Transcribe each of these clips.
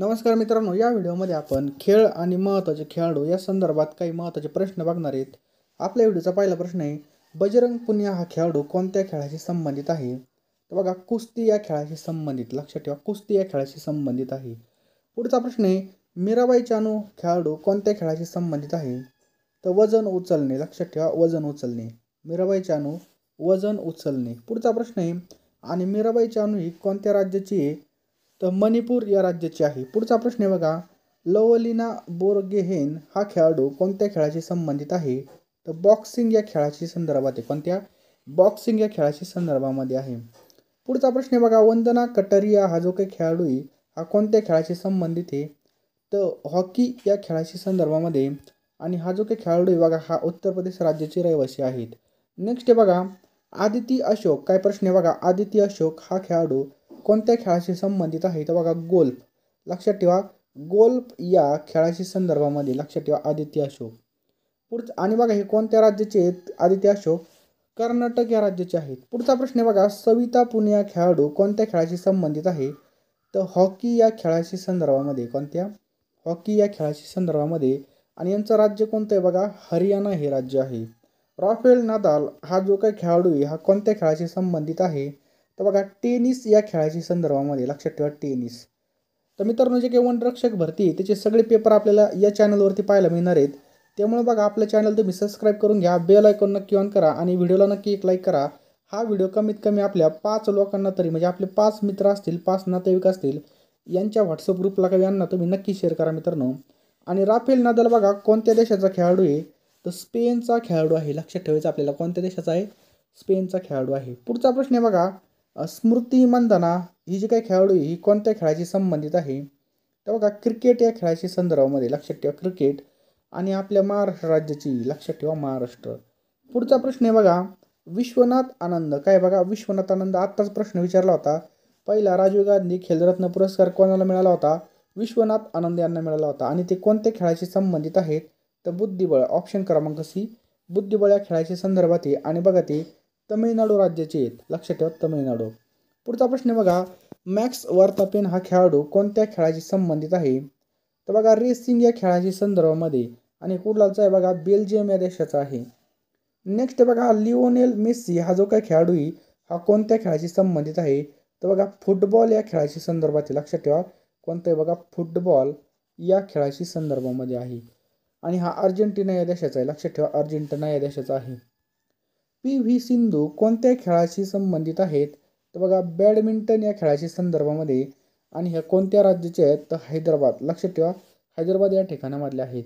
नमस्कार मित्रांनो या व्हिडिओमध्ये आपण खेळ आणि महत्त्वाचे खेळाडू या संदर्भात काही महत्त्वाचे प्रश्न बघणार आहेत आपल्या व्हिडिओचा पहिला प्रश्न आहे बजरंग पुनिया हा खेळाडू कोणत्या खेळाशी संबंधित आहे तर बघा कुस्ती या खेळाशी संबंधित लक्षात ठेवा कुस्ती या खेळाशी संबंधित आहे पुढचा प्रश्न आहे मीराबाई चानू खेळाडू कोणत्या खेळाशी संबंधित आहे तर वजन उचलणे लक्षात ठेवा वजन उचलणे मीराबाई चानू वजन उचलणे पुढचा प्रश्न आहे आणि मीराबाई चानू ही कोणत्या राज्याची आहे तर मणिपूर या राज्याची आहे पुढचा प्रश्न आहे बघा लवलिना बोरगेहेन हा खेळाडू कोणत्या खेळाशी संबंधित आहे तर बॉक्सिंग या खेळाशी संदर्भात आहे कोणत्या बॉक्सिंग या खेळाशी संदर्भामध्ये आहे पुढचा प्रश्न आहे बघा वंदना कटरिया हा जो काही खेळाडू आहे हा कोणत्या खेळाशी संबंधित आहे तर हॉकी या खेळाशी संदर्भामध्ये आणि हा जो काही खेळाडू आहे बघा हा उत्तर प्रदेश राज्याचे रहिवासी आहेत नेक्स्ट आहे बघा आदिती अशोक काय प्रश्न आहे बघा आदिती अशोक हा खेळाडू कोणत्या खेळाशी संबंधित आहे तर बघा गोल्फ लक्षात ठेवा गोल्फ या खेळाशी संदर्भामध्ये लक्षात ठेवा आदित्य अशोक पुढचं आणि बघा हे कोणत्या राज्याचे आहेत आदित्य अशोक कर्नाटक या राज्याचे आहेत पुढचा प्रश्न आहे बघा सविता पुणे या खेळाडू कोणत्या खेळाशी संबंधित आहे तर हॉकी या खेळाशी संदर्भामध्ये कोणत्या हॉकी या खेळाशी संदर्भामध्ये आणि यांचं राज्य कोणतं आहे बघा हरियाणा हे राज्य आहे राफेल नादाल हा जो काही खेळाडू आहे हा कोणत्या खेळाशी संबंधित आहे तर बघा टेनिस या खेळाच्या संदर्भामध्ये लक्षात ठेवा टेनिस तर मित्रांनो जे काही वनरक्षक भरती त्याचे सगळे पेपर आपल्याला या चॅनलवरती पाहायला मिळणार आहेत त्यामुळे बघा आपलं चॅनल तुम्ही सबस्क्राईब करून घ्या बेल ऐकून नक्की ऑन करा आणि व्हिडिओला नक्की एक लाईक करा हा व्हिडिओ कमीत कमी आपल्या पाच लोकांना तरी म्हणजे आपले पाच मित्र असतील पाच नातेवाईक असतील यांच्या व्हॉट्सअप ग्रुपला काही यांना तुम्ही नक्की शेअर करा मित्रांनो आणि राफेल नदाल बघा कोणत्या देशाचा खेळाडू आहे तर स्पेनचा खेळाडू आहे लक्षात ठेवायचं आपल्याला कोणत्या देशाचा आहे स्पेनचा खेळाडू आहे पुढचा प्रश्न आहे बघा स्मृती मंदना ही जी काही खेळाडू आहे ही कोणत्या खेळाशी संबंधित आहे तर बघा क्रिकेट या खेळाशी संदर्भामध्ये लक्षात ठेवा क्रिकेट आणि आपल्या महाराष्ट्र राज्याची लक्षात ठेवा महाराष्ट्र पुढचा प्रश्न आहे बघा विश्वनाथ आनंद काय बघा विश्वनाथ आनंद आत्ताच प्रश्न विचारला होता पहिला राजीव गांधी खेलरत्न पुरस्कार कोणाला मिळाला होता विश्वनाथ आनंद यांना मिळाला होता आणि ते कोणत्या खेळाशी संबंधित आहेत तर बुद्धिबळ ऑप्शन क्रमांक सी बुद्धिबळ या खेळाच्या संदर्भात आणि बघा ते तमिळनाडू राज्याचे आहेत लक्षात ठेवा तमिळनाडू पुढचा प्रश्न बघा मॅक्स वर्तापेन हा खेळाडू कोणत्या खेळाशी संबंधित आहे तर बघा रेसिंग या खेळाच्या संदर्भामध्ये आणि कुठलाचा आहे बघा बेल्जियम या देशाचा आहे नेक्स्ट बघा लिओनेल मेस्सी हा जो काही खेळाडू आहे हा कोणत्या खेळाशी संबंधित आहे तर बघा फुटबॉल या खेळाच्या संदर्भात लक्षात ठेवा कोणतं बघा फुटबॉल या खेळाशी संदर्भामध्ये आहे आणि हा अर्जेंटिना या देशाचा आहे लक्षात ठेवा अर्जेंटिना या देशाचा आहे पी व्ही सिंधू कोणत्या खेळाशी संबंधित आहेत तर बघा बॅडमिंटन या खेळाच्या संदर्भामध्ये आणि ह्या कोणत्या राज्याचे आहेत तर हैदराबाद लक्षात ठेवा हैदराबाद या ठिकाणामधले आहेत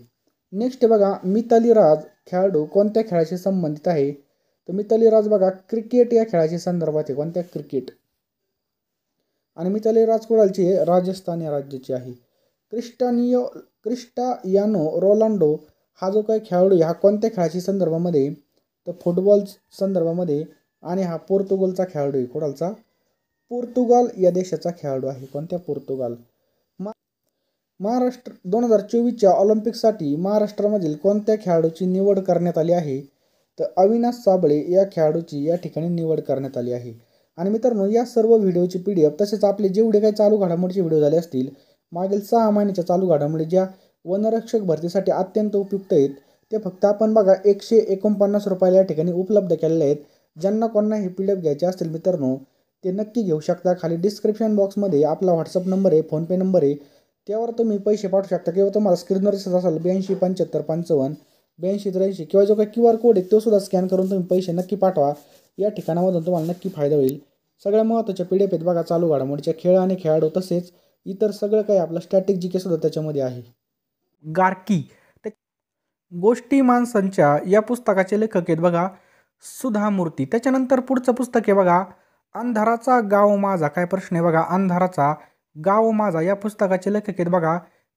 नेक्स्ट बघा मिताली राज खेळाडू कोणत्या खेळाशी संबंधित आहे तर मिताली राज बघा क्रिकेट या खेळाच्या संदर्भात आहे कोणत्या क्रिकेट आणि मिताली राज कुडालची राजस्थान या राज्याची आहे क्रिस्टानियो क्रिस्टा यानो रोलांडो हा जो काही खेळाडू हा कोणत्या खेळाची संदर्भामध्ये तर फुटबॉल संदर्भामध्ये आणि हा पोर्तुगालचा खेळाडू आहे कोणाचा पोर्तुगाल या देशाचा खेळाडू आहे कोणत्या पोर्तुगाल महाराष्ट्र दोन हजार चोवीसच्या ऑलिम्पिकसाठी महाराष्ट्रामधील कोणत्या खेळाडूची निवड करण्यात आली आहे तर अविनाश साबळे या खेळाडूची या ठिकाणी निवड करण्यात आली आहे आणि मित्रांनो या सर्व व्हिडिओची पी डी एफ तसेच आपले जेवढे काही चालू घडामोडीचे व्हिडिओ झाले असतील मागील सहा महिन्याच्या चालू घडामोडी ज्या वनरक्षक भरतीसाठी अत्यंत उपयुक्त आहेत ते फक्त आपण बघा एकशे एकोणपन्नास रुपयाला या ठिकाणी उपलब्ध केलेले आहेत ज्यांना कोणाला हे पी डी एफ घ्यायचे असतील मित्रांनो ते नक्की घेऊ शकता खाली डिस्क्रिप्शन बॉक्समध्ये आपला व्हॉट्सअप नंबर आहे फोनपे नंबर आहे त्यावर तुम्ही पैसे पाठवू शकता किंवा तुम्हाला स्क्रीनवर दिसत असाल ब्याऐंशी पंच्याहत्तर पंचावन्न ब्याऐंशी त्र्याऐंशी किंवा जो काही क्यू आर कोड आहे तो सुद्धा स्कॅन करून तुम्ही पैसे नक्की पाठवा या ठिकाणामधून तुम्हाला नक्की फायदा होईल सगळ्या महत्त्वाच्या पी डी एफ आहेत बघा चालू घडामोडीच्या खेळ आणि खेळाडू तसेच इतर सगळं काही आपलं स्ट्रॅटेक जी सुद्धा त्याच्यामध्ये आहे गार्की गोष्टी माणसांच्या या पुस्तकाचे लेखक आहेत बघा सुधा मूर्ती त्याच्यानंतर पुढचं पुस्तक आहे बघा अंधाराचा गाव माझा काय प्रश्न आहे बघा अंधाराचा गाव माझा या पुस्तकाचे लेखक आहेत बघा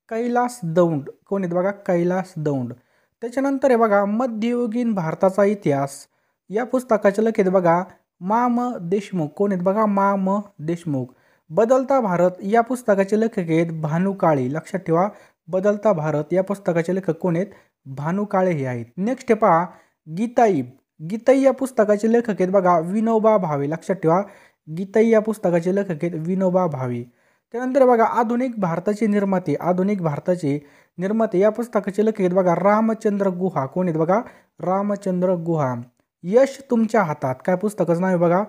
कैलास दौंड कोण आहेत बघा कैलास दौंड त्याच्यानंतर आहे बघा मध्ययुगीन भारताचा इतिहास या पुस्तकाचे लेखक आहेत बघा माम देशमुख कोण आहेत बघा माम देशमुख बदलता भारत या पुस्तकाचे लेखक आहेत भानू काळे लक्षात ठेवा बदलता भारत या पुस्तकाचे लेखक कोण आहेत भानू काळे हे आहेत नेक्स्ट पहा गीताई गीताई या पुस्तकाचे लेखक आहेत बघा विनोबा भावे लक्षात ठेवा गीताई या पुस्तकाचे लेखक आहेत विनोबा भावे त्यानंतर बघा आधुनिक भारताचे निर्माते आधुनिक भारताचे निर्माते या पुस्तकाचे लेखक आहेत बघा रामचंद्र गुहा कोण आहेत बघा रामचंद्र गुहा यश तुमच्या हातात काय पुस्तकाचं नाव आहे बघा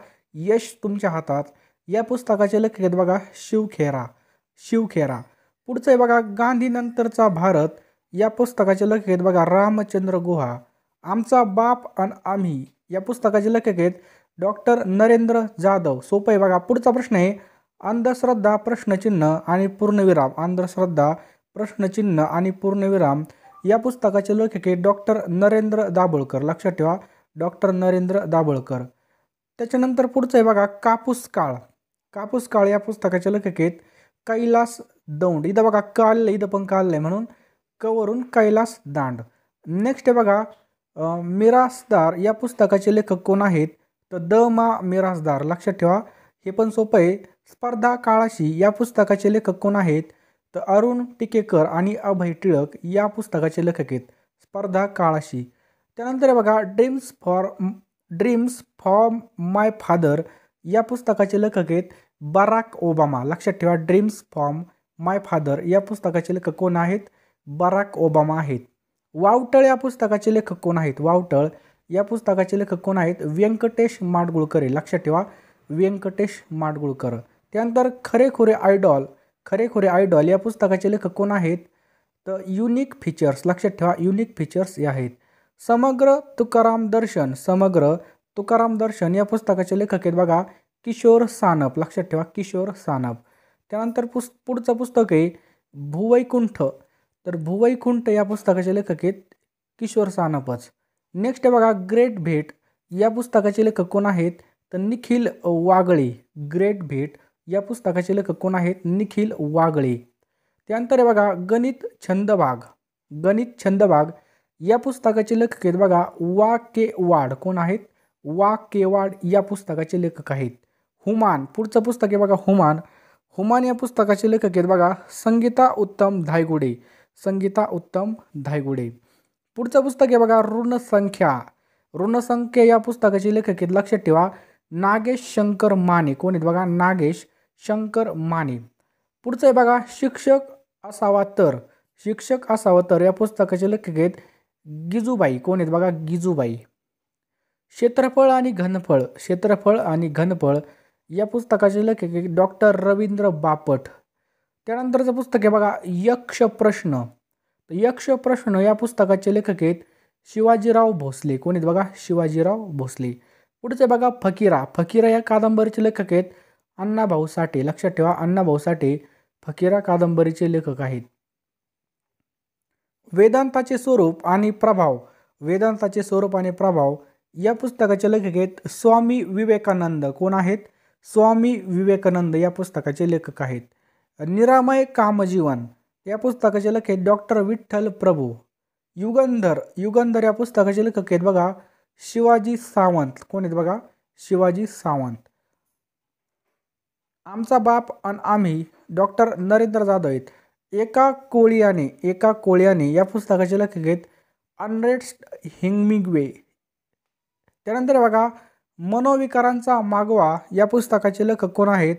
यश तुमच्या हातात या पुस्तकाचे लेखक आहेत बघा शिवखेरा शिवखेरा पुढचं आहे बघा गांधीनंतरचा भारत या पुस्तकाचे लेखक आहेत बघा रामचंद्र गुहा आमचा बाप आणि आम्ही या पुस्तकाचे लेखक आहेत डॉक्टर नरेंद्र जाधव सोपं आहे बघा पुढचा प्रश्न आहे अंधश्रद्धा प्रश्नचिन्ह आणि पूर्णविराम अंधश्रद्धा प्रश्नचिन्ह आणि पूर्णविराम या पुस्तकाचे लेखक आहेत डॉक्टर नरेंद्र दाभोळकर लक्षात ठेवा डॉक्टर नरेंद्र दाभोळकर त्याच्यानंतर पुढचं आहे बघा कापूस काळ कापूस काळ या पुस्तकाच्या लेखक कैलास दौंड इथं बघा काल इथं पण काल आहे म्हणून कवरून कैलास दांड नेक्स्ट आहे बघा मिरासदार या पुस्तकाचे लेखक कोण आहेत तर द मा मिरासदार लक्षात ठेवा हे पण सोपं आहे स्पर्धा काळाशी या पुस्तकाचे लेखक कोण आहेत तर अरुण टिकेकर आणि अभय टिळक या पुस्तकाचे लेखक आहेत स्पर्धा काळाशी त्यानंतर बघा dreams for dreams for my father या पुस्तकाचे लेखक आहेत बराक ओबामा लक्षात ठेवा ड्रीम्स फॉर्म माय फादर या पुस्तकाचे लेखक कोण आहेत बराक ओबामा आहेत वावटळ या पुस्तकाचे लेखक कोण आहेत वावटळ या पुस्तकाचे लेखक कोण आहेत व्यंकटेश माडगुळकर लक्षात ठेवा व्यंकटेश माडगुळकर त्यानंतर खरेखुरे आयडॉल खरेखुरे आयडॉल या पुस्तकाचे लेखक कोण आहेत तर युनिक फीचर्स लक्षात ठेवा युनिक फीचर्स या आहेत समग्र तुकाराम दर्शन समग्र तुकाराम दर्शन या पुस्तकाचे लेखक आहेत बघा किशोर सानप लक्षात ठेवा किशोर सानप त्यानंतर पुस् पुढचं पुस्तक आहे भुवैकुंठ तर भुवैकुंठ या पुस्तकाचे लेखक आहेत किशोर सानपच नेक्स्ट बघा ग्रेट भेट या पुस्तकाचे लेखक कोण आहेत तर निखिल वागळे ग्रेट भेट या पुस्तकाचे लेखक कोण आहेत निखिल वागळे त्यानंतर बघा गणित छंदभाग गणित छंदभाग या पुस्तकाचे लेखक आहेत बघा वा के वाड कोण आहेत वा केवाड या पुस्तकाचे लेखक आहेत हुमान पुढचं पुस्तक आहे बघा हुमान हुमान या पुस्तकाचे लेखक आहेत बघा संगीता उत्तम धायगुडे संगीता उत्तम धायगुडे पुढचं पुस्तक आहे बघा ऋणसंख्या ऋणसंख्या या पुस्तकाचे लेखक आहेत लक्षात ठेवा नागेश शंकर माने कोण आहेत बघा नागेश शंकर माने पुढचं आहे बघा शिक्षक असावा तर शिक्षक असावा तर या पुस्तकाचे लेखक आहेत गिजूबाई कोण आहेत बघा गिजूबाई क्षेत्रफळ आणि घनफळ क्षेत्रफळ आणि घनफळ या पुस्तकाचे लेखक डॉक्टर रवींद्र बापट त्यानंतरचं पुस्तक आहे बघा यक्ष प्रश्न यक्ष प्रश्न या पुस्तकाचे लेखक आहेत शिवाजीराव भोसले कोण आहेत बघा शिवाजीराव भोसले पुढचे बघा फकीरा फकीरा या कादंबरीचे लेखक आहेत अण्णाभाऊ साठे लक्षात ठेवा अण्णाभाऊ साठे फकीरा कादंबरीचे लेखक आहेत वेदांताचे स्वरूप आणि प्रभाव वेदांताचे स्वरूप आणि प्रभाव या पुस्तकाचे लेखक आहेत स्वामी विवेकानंद कोण आहेत स्वामी विवेकानंद या पुस्तकाचे लेखक आहेत निरामय कामजीवन या पुस्तकाचे लेखक आहेत डॉक्टर विठ्ठल प्रभू युगंधर युगंधर या पुस्तकाचे लेखक आहेत बघा शिवाजी सावंत कोण आहेत बघा शिवाजी सावंत आमचा बाप आणि आम्ही डॉक्टर नरेंद्र जाधव आहेत एका कोळियाने एका कोळ्याने या पुस्तकाचे लेखक आहेत अनरेस्ट हिंगमिगवे त्यानंतर बघा मनोविकारांचा मागवा या पुस्तकाचे लेखक कोण आहेत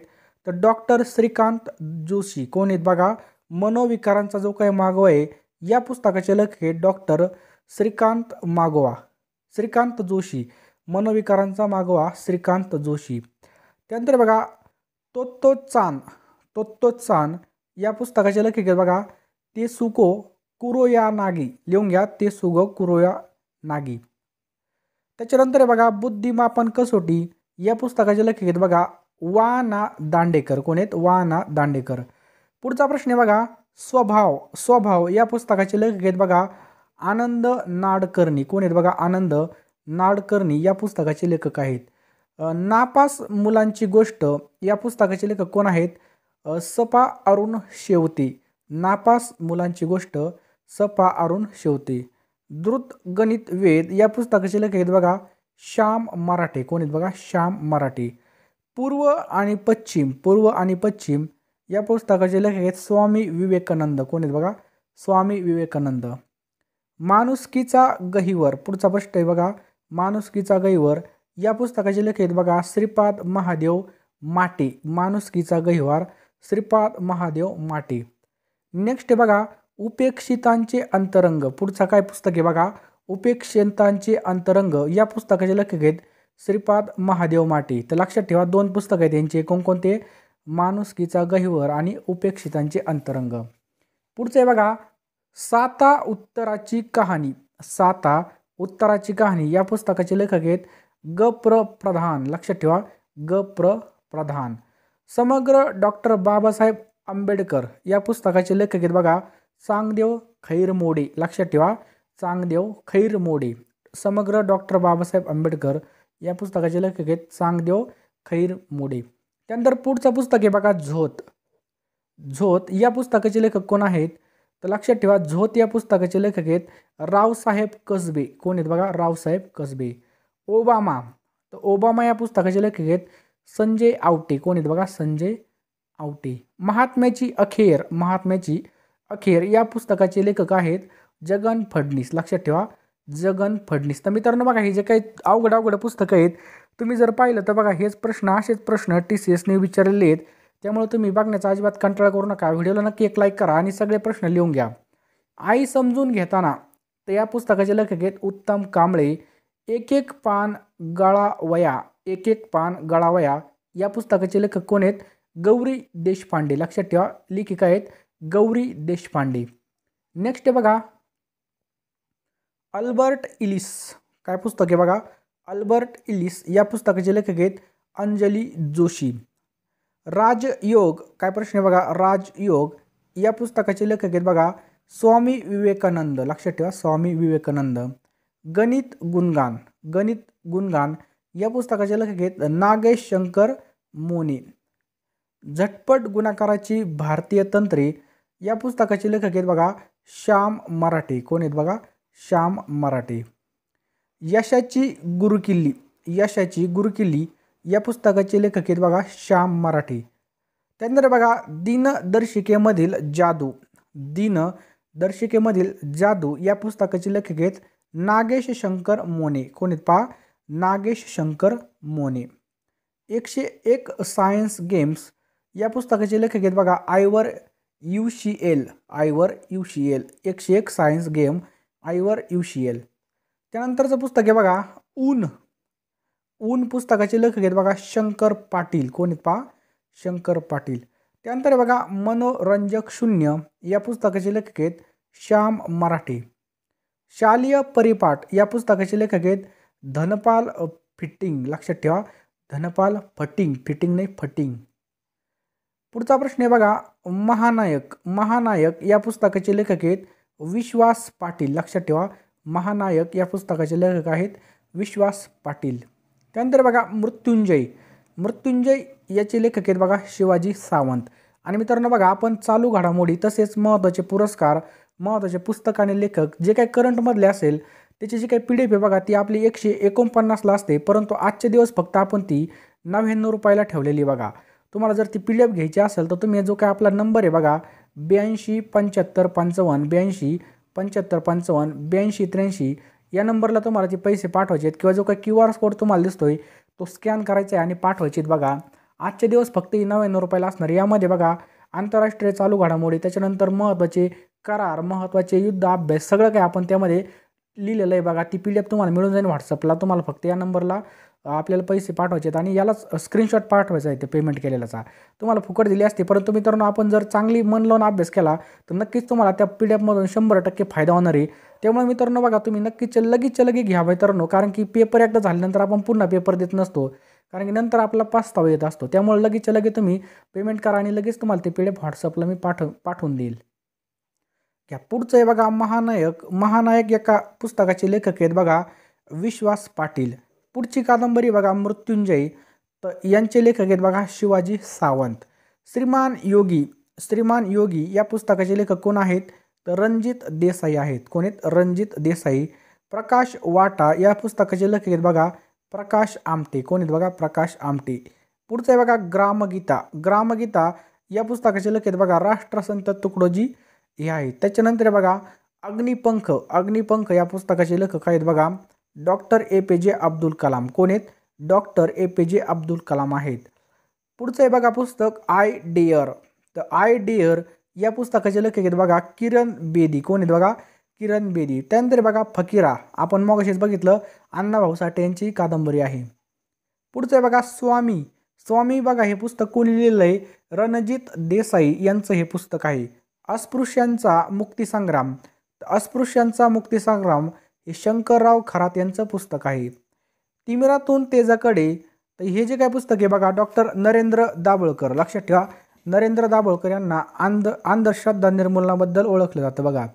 तर डॉक्टर श्रीकांत जोशी कोण आहेत बघा मनोविकारांचा जो काही मागवा आहे या पुस्तकाचे लेखक हे डॉक्टर श्रीकांत मागवा श्रीकांत जोशी मनोविकारांचा मागवा श्रीकांत जोशी त्यानंतर बघा तोत्तोत्चान तोत्तोत्चान या पुस्तकाचे लेखक आहेत बघा ते सुको कुरोया नागी लिहून घ्या ते सुगो कुरोया नागी त्याच्यानंतर हे बघा बुद्धिमापन कसोटी या पुस्तकाचे लेखक आहेत बघा वा ना दांडेकर कोण आहेत वा ना दांडेकर पुढचा प्रश्न आहे बघा स्वभाव स्वभाव या पुस्तकाचे लेखक आहेत बघा आनंद नाडकर्णी कोण आहेत बघा आनंद नाडकर्णी या पुस्तकाचे लेखक आहेत नापास मुलांची गोष्ट या पुस्तकाचे लेखक कोण आहेत सपा अरुण शेवती नापास मुलांची गोष्ट सपा अरुण शेवती द्रुत गणित वेद या पुस्तकाचे लेखक आहेत बघा श्याम मराठे कोण आहेत बघा श्याम मराठे पूर्व आणि पश्चिम पूर्व आणि पश्चिम या पुस्तकाचे लेखक आहेत स्वामी विवेकानंद कोण आहेत बघा स्वामी विवेकानंद माणुसकीचा गहिवर पुढचा प्रश्न आहे बघा माणुसकीचा गहिवर या पुस्तकाचे लेखक आहेत बघा श्रीपाद महादेव माटे माणुसकीचा गहिवार श्रीपाद महादेव माटे नेक्स्ट बघा उपेक्षितांचे अंतरंग पुढचा काय पुस्तक आहे बघा उपेक्षितांचे अंतरंग या पुस्तकाचे लेखक आहेत श्रीपाद महादेव माटे तर लक्षात ठेवा दोन पुस्तक आहेत त्यांचे कोणकोणते माणुसकीचा गहिवर आणि उपेक्षितांचे अंतरंग पुढचं आहे बघा साता उत्तराची कहाणी साता उत्तराची कहाणी या पुस्तकाचे लेखक आहेत ग प्र प्रधान लक्षात ठेवा ग प्र प्रधान समग्र डॉक्टर बाबासाहेब आंबेडकर या पुस्तकाचे लेखक आहेत बघा चांगदेव खैर मोडे लक्षात ठेवा चांगदेव खैर मोडे समग्र डॉक्टर बाबासाहेब आंबेडकर या पुस्तकाचे लेखक आहेत चांगदेव खैर मोडे त्यानंतर पुढचं पुस्तक आहे बघा झोत झोत या पुस्तकाचे लेखक कोण आहेत तर लक्षात ठेवा झोत या पुस्तकाचे लेखक आहेत रावसाहेब कसबे कोण आहेत बघा रावसाहेब कसबे ओबामा तर ओबामा या पुस्तकाचे लेखक आहेत संजय आवटे कोण आहेत बघा संजय आवटे महात्म्याची अखेर महात्म्याची अखेर या पुस्तकाचे लेखक आहेत जगन फडणीस लक्षात ठेवा जगन फडणीस तर मित्रांनो बघा हे जे काही अवघड अवघड पुस्तकं आहेत तुम्ही जर पाहिलं तर बघा हेच प्रश्न असेच प्रश्न टी सी एसने विचारलेले आहेत त्यामुळे तुम्ही बघण्याचा अजिबात कंटाळा करू नका व्हिडिओला नक्की एक लाईक करा आणि सगळे प्रश्न लिहून घ्या आई समजून घेताना तर या पुस्तकाचे लेखक आहेत उत्तम कांबळे एक एक पान गळावया एक एक पान गळावया या पुस्तकाचे लेखक कोण आहेत गौरी देशपांडे लक्षात ठेवा लेखिका आहेत गौरी देशपांडे नेक्स्ट आहे बघा अल्बर्ट इलिस काय पुस्तक आहे बघा अल्बर्ट इलिस या पुस्तकाचे लेखक आहेत अंजली जोशी राजयोग काय प्रश्न आहे बघा राजयोग या पुस्तकाचे लेखक आहेत बघा स्वामी विवेकानंद लक्षात ठेवा स्वामी विवेकानंद गणित गुणगान गणित गुणगान या पुस्तकाचे लेखक आहेत नागेश शंकर मोने झटपट गुणाकाराची भारतीय तंत्रे या पुस्तकाचे लेखक आहेत बघा श्याम मराठे कोण आहेत बघा श्याम मराठे यशाची गुरुकिल्ली यशाची गुरुकिल्ली या पुस्तकाचे लेखक आहेत बघा श्याम मराठे त्यानंतर बघा दिनदर्शिकेमधील जादू दिनदर्शिकेमधील जादू या पुस्तकाचे लेखक आहेत नागेश शंकर मोने कोण आहेत पहा नागेश शंकर मोने एकशे एक सायन्स गेम्स या पुस्तकाचे लेखक आहेत बघा आयवर यू सी एल आयवर यू सी एल एकशे एक सायन्स गेम आयवर यू सी एल त्यानंतरचं पुस्तक आहे बघा ऊन ऊन पुस्तकाचे लेखक आहेत बघा शंकर पाटील कोण आहेत पहा शंकर पाटील त्यानंतर बघा मनोरंजक शून्य या पुस्तकाचे लेखक आहेत श्याम मराठे शालीय परिपाठ या पुस्तकाचे लेखक आहेत धनपाल फिटिंग लक्षात ठेवा धनपाल फटिंग फिटिंग नाही फटिंग पुढचा प्रश्न आहे बघा महानायक महानायक या पुस्तकाचे लेखक आहेत विश्वास पाटील लक्षात ठेवा महानायक या पुस्तकाचे लेखक आहेत विश्वास पाटील त्यानंतर बघा मृत्युंजय मृत्युंजय याचे लेखक आहेत बघा शिवाजी सावंत आणि मित्रांनो बघा आपण चालू घडामोडी तसेच महत्त्वाचे पुरस्कार महत्त्वाचे पुस्तक आणि लेखक जे काही करंटमधले असेल त्याची जी काही पी डी एफ आहे बघा ती आपली एकशे एकोणपन्नासला असते परंतु आजचे दिवस फक्त आपण ती नव्याण्णव रुपयाला ठेवलेली बघा तुम्हाला जर ती पी डी एफ घ्यायची असेल तर तुम्ही जो काय आपला नंबर आहे बघा ब्याऐंशी पंच्याहत्तर पंचावन्न ब्याऐंशी पंच्याहत्तर पंचावन्न ब्याऐंशी त्र्याऐंशी या नंबरला तुम्हाला ते पैसे पाठवायचे आहेत किंवा जो काय क्यू आर कोड तुम्हाला दिसतोय तो स्कॅन करायचा आहे आणि पाठवायचे आहेत बघा आजचे दिवस फक्त नव्याण्णव रुपयाला असणार यामध्ये बघा आंतरराष्ट्रीय चालू घडामोडी त्याच्यानंतर महत्त्वाचे करार महत्त्वाचे युद्ध अभ्यास सगळं काय आपण त्यामध्ये लिहिलेलं आहे बघा ती पी डी एफ तुम्हाला मिळून जाईल व्हॉट्सअपला तुम्हाला फक्त या नंबरला आपल्याला पैसे पाठवायचे आहेत आणि यालाच स्क्रीनशॉट पाठवायचा आहे ते पेमेंट केलेल्याचा तुम्हाला फुकट दिली असते परंतु मित्रांनो आपण जर चांगली मन लावून अभ्यास केला तर नक्कीच तुम्हाला त्या पी डी एफमधून शंभर टक्के फायदा होणार आहे त्यामुळे मित्रांनो बघा तुम्ही नक्कीच लगेच लगेच घ्या मित्रांनो कारण की पेपर एकदा झाल्यानंतर आपण पुन्हा पेपर देत नसतो कारण की नंतर आपला पास्तावा येत असतो त्यामुळे लगेच लगेच तुम्ही पेमेंट करा आणि लगेच तुम्हाला ते पी डी व्हॉट्सअपला मी पाठव पाठवून देईल क्या पुढचं आहे बघा महानायक महानायक एका पुस्तकाचे लेखक आहेत बघा विश्वास पाटील पुढची कादंबरी बघा मृत्युंजय तर यांचे लेखक आहेत बघा शिवाजी सावंत श्रीमान योगी श्रीमान योगी या पुस्तकाचे लेखक कोण आहेत तर रणजित देसाई आहेत कोण आहेत रणजित देसाई प्रकाश वाटा या पुस्तकाचे लेखक आहेत बघा प्रकाश आमटे कोण आहेत बघा प्रकाश आमटे पुढचं आहे बघा ग्रामगीता ग्रामगीता या पुस्तकाचे लेखक आहेत बघा राष्ट्रसंत तुकडोजी हे आहेत त्याच्यानंतर बघा अग्निपंख अग्निपंख या पुस्तकाचे लेखक आहेत बघा डॉक्टर ए पी जे अब्दुल कलाम कोण आहेत डॉक्टर ए पी जे अब्दुल कलाम आहेत पुढचं आहे बघा पुस्तक आय डिअर तर आय डिअर या पुस्तकाचे लेखक आहेत बघा किरण बेदी कोण आहेत बघा किरण बेदी त्यानंतर बघा फकीरा आपण मग बघितलं अण्णाभाऊ साठे यांची कादंबरी आहे पुढचं आहे बघा स्वामी स्वामी बघा हे पुस्तक कोण लिहिलेलं आहे रणजित देसाई यांचं हे पुस्तक आहे अस्पृश्यांचा मुक्तिसंग्राम अस्पृश्यांचा मुक्तिसंग्राम हे शंकरराव खरात यांचं पुस्तक आहे तिमिरातून तेजाकडे तर हे जे काय पुस्तक आहे बघा डॉक्टर नरेंद्र दाभोळकर लक्षात ठेवा नरेंद्र दाभोळकर यांना अंध अंधश्रद्धा निर्मूलनाबद्दल ओळखलं जातं बघा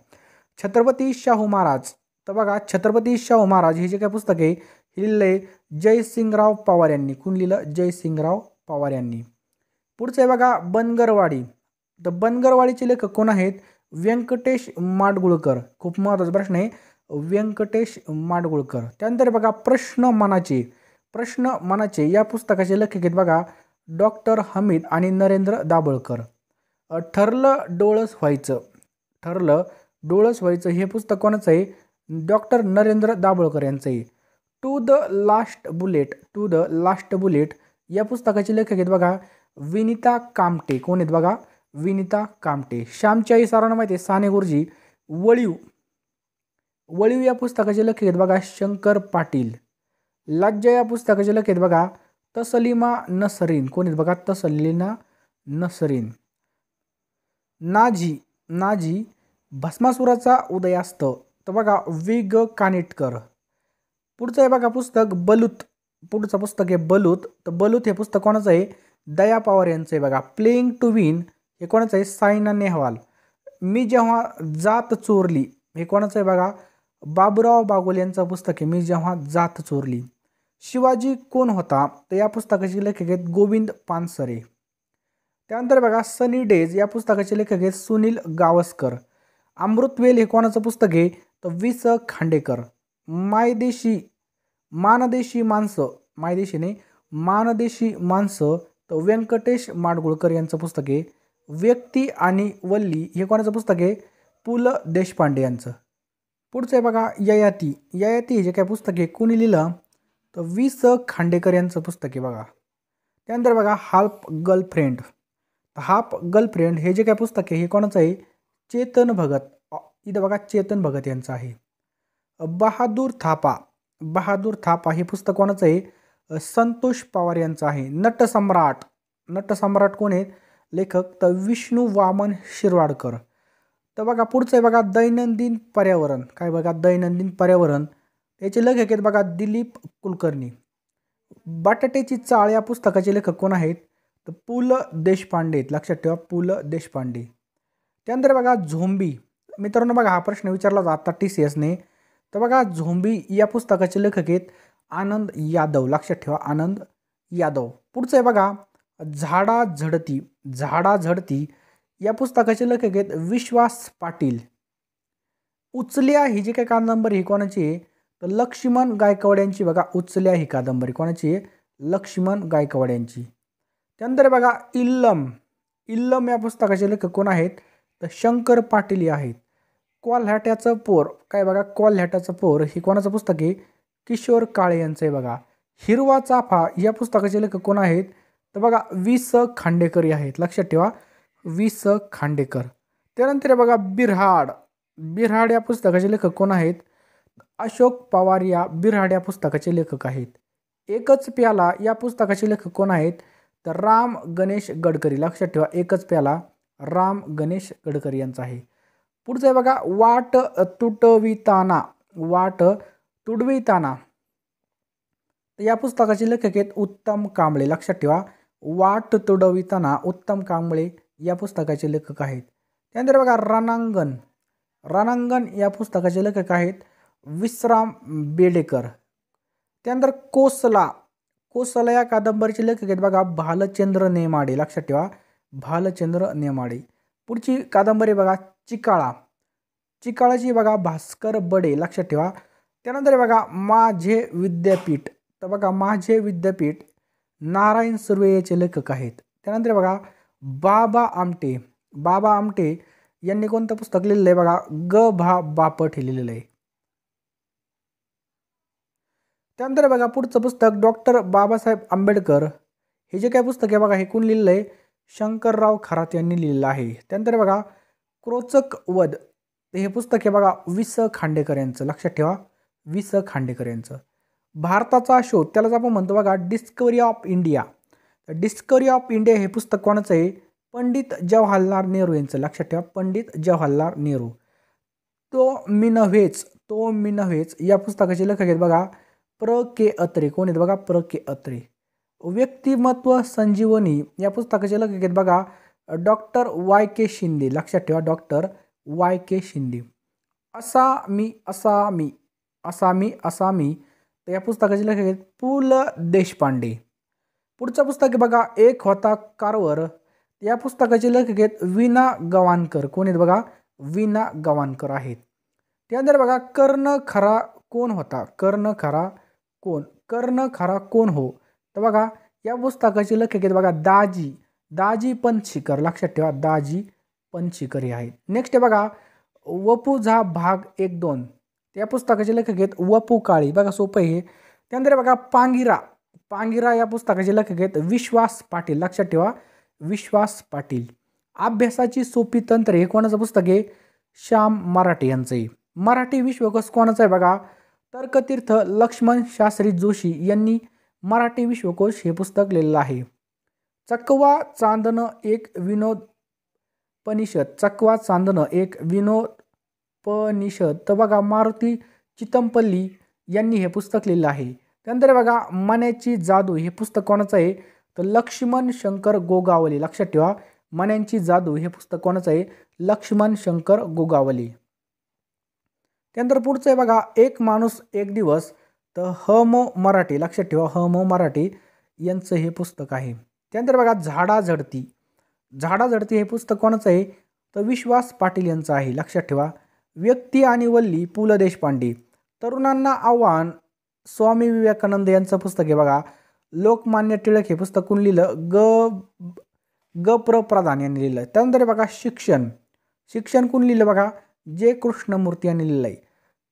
छत्रपती शाहू महाराज तर बघा छत्रपती शाहू महाराज हे जे काय पुस्तक आहे हे लिहिलं आहे जयसिंगराव पवार यांनी कोण लिहिलं जयसिंगराव पवार यांनी पुढचं आहे बघा बनगरवाडी तर बनगरवाडीचे लेखक कोण आहेत व्यंकटेश माडगुळकर खूप महत्वाचा प्रश्न आहे व्यंकटेश माडगुळकर त्यानंतर बघा प्रश्न मनाचे प्रश्न मनाचे या पुस्तकाचे लेखक आहेत बघा डॉक्टर हमीद आणि नरेंद्र दाभोळकर ठरलं डोळस व्हायचं ठरलं डोळस व्हायचं हे पुस्तक कोणाचं आहे डॉक्टर नरेंद्र दाभोळकर यांचं आहे to the last bullet to the last bullet या पुस्तकाचे लेखक आहेत बघा विनिता कामटे कोण आहेत बघा विनिता कामटे श्यामची आई सारांना माहिती आहे साने गुरुजी वळीव वळीव या पुस्तकाचे लेखक आहेत बघा शंकर पाटील लाज्जा या पुस्तकाचे लेखक आहेत बघा तसलीमा नसरीन कोण आहेत बघा तसलीना नसरीन नाजी नाजी भस्मासुराचा उदयास्त तर बघा विग ग कानेटकर पुढचं आहे बघा पुस्तक बलूत पुढचं पुस्तक आहे बलूत तर बलूत हे पुस्तक कोणाचं आहे दया पवार यांचं आहे बघा प्लेईंग टू विन हे कोणाचं आहे सायना नेहवाल मी जेव्हा जात चोरली हे कोणाचं आहे बघा बाबुराव बागोल यांचं पुस्तक आहे मी जेव्हा जात चोरली शिवाजी कोण होता तर या पुस्तकाचे लेखक आहेत गोविंद पानसरे त्यानंतर बघा सनी डेज या पुस्तकाचे लेखक आहेत सुनील गावस्कर अमृतवेल हे कोणाचं पुस्तक आहे तर वि स खांडेकर मायदेशी मानदेशी माणसं मायदेशीने मानदेशी माणसं तर व्यंकटेश माडगुळकर यांचं पुस्तक आहे व्यक्ती आणि वल्ली हे कोणाचं पुस्तक आहे पु ल देशपांडे यांचं पुढचं आहे बघा ययाती ययाती हे जे काय पुस्तक आहे कोणी लिहिलं तर वि स खांडेकर यांचं पुस्तक आहे बघा त्यानंतर बघा हाप गर्लफ्रेंड हाप गर्लफ्रेंड हे जे काय पुस्तक आहे हे कोणाचं आहे चेतन भगत इथं बघा चेतन भगत यांचं आहे बहादूर थापा बहादूर थापा हे पुस्तक कोणाचं आहे संतोष पवार यांचं आहे नटसम्राट नटसम्राट कोण आहेत लेखक तर विष्णू वामन शिरवाडकर तर बघा पुढचं आहे बघा दैनंदिन पर्यावरण काय बघा दैनंदिन पर्यावरण याचे लेखक आहेत बघा दिलीप कुलकर्णी बटाट्याची चाळ या पुस्तकाचे लेखक कोण आहेत तर पु ल देशपांडे लक्षात ठेवा पु ल देशपांडे त्यानंतर बघा झोंबी मित्रांनो बघा हा प्रश्न विचारला जातात आता टी सी एसने तर बघा झोंबी या पुस्तकाचे लेखक आहेत आनंद यादव लक्षात ठेवा आनंद यादव पुढचं आहे बघा झाडा झडती झाडा झडती या पुस्तकाचे लेखक आहेत विश्वास पाटील उचल्या ही जी काही कादंबरी ही कोणाची आहे तर लक्ष्मण गायकवाड यांची बघा उचल्या ही कादंबरी कोणाची आहे लक्ष्मण गायकवाड यांची त्यानंतर बघा इल्लम इल्लम या पुस्तकाचे लेखक कोण आहेत तर शंकर पाटील आहेत कोल्हाट्याचं पोर काय बघा कोल्हाट्याचं पोर हे कोणाचं पुस्तक आहे किशोर काळे यांचं आहे बघा हिरवा चाफा या पुस्तकाचे लेखक कोण आहेत तर बघा वि स खांडेकरी आहेत लक्षात ठेवा वि स खांडेकर त्यानंतर बघा बिरहाड बिरहाड या पुस्तकाचे लेखक कोण आहेत अशोक पवार या बिरहाड या पुस्तकाचे लेखक आहेत एकच प्याला या पुस्तकाचे लेखक कोण आहेत तर राम गणेश गडकरी लक्षात ठेवा एकच प्याला राम गणेश गडकरी यांचा आहे पुढचं आहे बघा वाट तुटविताना वाट तुडविताना या पुस्तकाचे लेखक आहेत उत्तम कांबळे लक्षात ठेवा वाट तुडविताना उत्तम कांबळे या पुस्तकाचे लेखक आहेत त्यानंतर बघा रणांगण रणांगण या पुस्तकाचे लेखक आहेत विश्राम बेडेकर त्यानंतर कोसला कोसला या कादंबरीचे लेखक आहेत बघा भालचंद्र नेमाडे लक्षात ठेवा भालचंद्र नेमाडे पुढची कादंबरी बघा चिकाळा चिकाळाची बघा भास्कर बडे लक्षात ठेवा त्यानंतर बघा माझे विद्यापीठ तर बघा माझे विद्यापीठ नारायण सुर्वे याचे लेखक आहेत त्यानंतर बघा बाबा आमटे बाबा आमटे यांनी कोणतं पुस्तक लिहिलेलं आहे बघा ग भा बापट हे लिहिलेलं आहे त्यानंतर बघा पुढचं पुस्तक डॉक्टर बाबासाहेब आंबेडकर हे जे काय पुस्तक आहे बघा हे कोण लिहिलेलं आहे शंकरराव खरात यांनी लिहिलेलं आहे त्यानंतर बघा क्रोचक वध हे पुस्तक आहे बघा वि स खांडेकर यांचं लक्षात ठेवा वि स खांडेकर यांचं भारताचा शोध त्यालाच आपण म्हणतो बघा discovery of India discovery of India हे पुस्तक कोणाचं आहे पंडित जवाहरलाल नेहरू यांचं लक्षात ठेवा पंडित जवाहरलाल नेहरू तो मिनव्हेच तो मिनव्हेच या पुस्तकाचे लेखक आहेत बघा प्र के अत्रे कोण आहेत बघा प्र के अत्रे व्यक्तिमत्व संजीवनी या पुस्तकाचे लेखक आहेत बघा डॉक्टर वाय के शिंदे लक्षात ठेवा डॉक्टर वाय के शिंदे असा मी असा मी असा मी असा मी तर या पुस्तकाचे लेखक आहेत पु ल देशपांडे पुढचं पुस्तक बघा एक होता कारवर या पुस्तकाचे लेखक आहेत विना गवानकर कोण आहेत बघा विना गवानकर आहेत त्यानंतर बघा कर्ण खरा कोण होता कर्ण खरा कोण कर्ण खरा कोण हो तर बघा या पुस्तकाचे लेखक आहेत बघा दाजी दाजी पंचिकर लक्षात ठेवा दाजी पंचिकर हे आहेत नेक्स्ट बघा वपू झा भाग एक दोन त्या पुस्तकाचे लेखक आहेत वपू काळी बघा सोपं हे त्यानंतर बघा पांगिरा पांगिरा या पुस्तकाचे लेखक आहेत विश्वास पाटील लक्षात ठेवा विश्वास पाटील अभ्यासाची सोपी तंत्र हे कोणाचं पुस्तक आहे श्याम मराठे यांचं आहे मराठी विश्वकोश कोणाचा आहे बघा तर्कतीर्थ लक्ष्मण शास्त्री जोशी यांनी मराठी विश्वकोश हे पुस्तक लिहिलेलं आहे चकवा चांदणं एक विनोद पनिषद चकवा चांदणं एक विनोद पनिषद तर बघा मारुती चितमपल्ली यांनी हे पुस्तक लिहिलं आहे त्यानंतर बघा मण्याची जादू हे पुस्तक कोणाचं आहे तर लक्ष्मण शंकर गोगावली लक्षात ठेवा मण्यांची जादू हे पुस्तक कोणाचं आहे लक्ष्मण शंकर गोगावली त्यानंतर पुढचं आहे बघा एक माणूस एक दिवस तर ह मो मराठी लक्षात ठेवा ह मो मराठी यांचं हे पुस्तक आहे त्यानंतर बघा झाडा झडती झाडा झडती हे पुस्तक कोणाचं आहे तर विश्वास पाटील यांचं आहे लक्षात ठेवा व्यक्ती आणि वल्ली पु ल देशपांडे तरुणांना आव्हान स्वामी विवेकानंद यांचं पुस्तक आहे बघा लोकमान्य टिळक हे पुस्तक कोण लिहिलं ग ग प्र प्रधान यांनी लिहिलं त्यानंतर बघा शिक्षण शिक्षण कोण लिहिलं बघा जे कृष्णमूर्ती यांनी लिहिलं आहे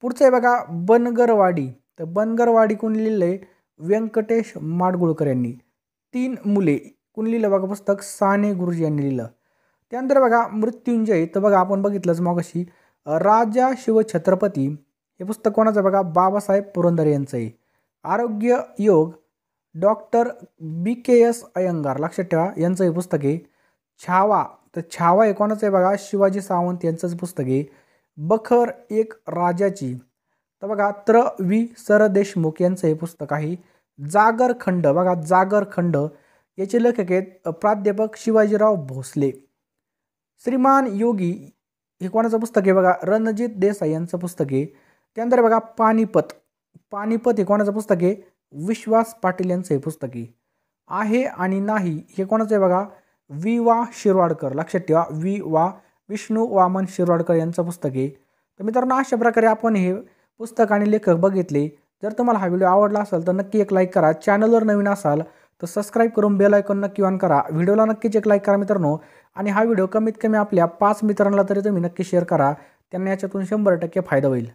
पुढचं आहे बघा बनगरवाडी तर बनगरवाडी कोण लिहिलं आहे व्यंकटेश माडगुळकर यांनी तीन मुले कोण लिहिलं बघा पुस्तक साने गुरुजी यांनी लिहिलं त्यानंतर बघा मृत्युंजय तर बघा आपण बघितलंच मग राजा शिवछत्रपती हे पुस्तक कोणाचं बघा बाबासाहेब पुरंदर यांचं आहे आरोग्य योग doctor B K S Iyengar लक्षात ठेवा यांचं हे पुस्तक आहे छावा तर छावा हे कोणाचं आहे बघा शिवाजी सावंत यांचंच पुस्तक आहे बखर एक राजाची तर बघा त्र वी सर देशमुख यांचं हे पुस्तक आहे जागरखंड बघा जागरखंड याचे लेखक आहेत प्राध्यापक शिवाजीराव भोसले श्रीमान योगी हे कोणाचं पुस्तक आहे बघा रणजित देसाई यांचं पुस्तक आहे त्यानंतर बघा पानिपत पानिपत हे कोणाचं पुस्तक आहे विश्वास पाटील यांचं हे पुस्तक आहे आहे आणि नाही हे कोणाचं आहे बघा वि वा शिरवाडकर लक्षात ठेवा वि वा विष्णू वामन शिरवाडकर यांचं पुस्तक आहे तर मित्रांनो अशा प्रकारे आपण हे पुस्तक आणि लेखक बघितले जर तुम्हाला हा व्हिडिओ आवडला असेल तर नक्की एक लाईक करा चॅनलवर नवीन असाल तर सबस्क्राईब करून बेल ऐकून नक्की ऑन करा व्हिडिओला नक्कीच एक लाईक करा मित्रांनो आणि हा व्हिडिओ कमीत कमी आपल्या पाच मित्रांना तरी तुम्ही नक्की शेअर करा त्यांना याच्यातून शंभर टक्के फायदा होईल